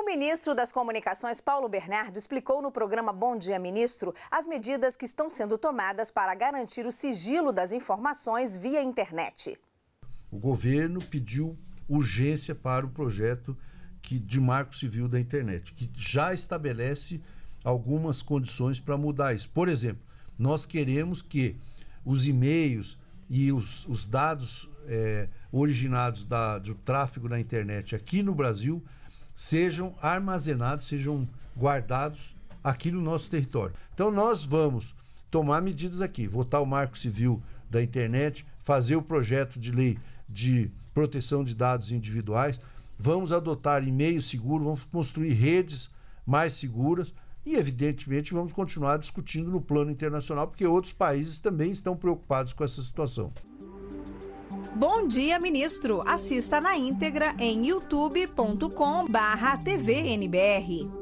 O ministro das Comunicações, Paulo Bernardo, explicou no programa Bom Dia Ministro as medidas que estão sendo tomadas para garantir o sigilo das informações via internet. O governo pediu urgência para o projeto que, de Marco Civil da Internet, que já estabelece algumas condições para mudar isso. Por exemplo, nós queremos que os e-mails e os, os dados é, originados da, do tráfego na internet aqui no Brasil sejam armazenados, sejam guardados aqui no nosso território. Então nós vamos tomar medidas aqui, votar o Marco Civil da Internet, fazer o projeto de lei de proteção de dados individuais, vamos adotar e-mail seguro, vamos construir redes mais seguras e evidentemente vamos continuar discutindo no plano internacional, porque outros países também estão preocupados com essa situação. Bom dia, ministro. Assista na íntegra em youtube.com/tvnbr.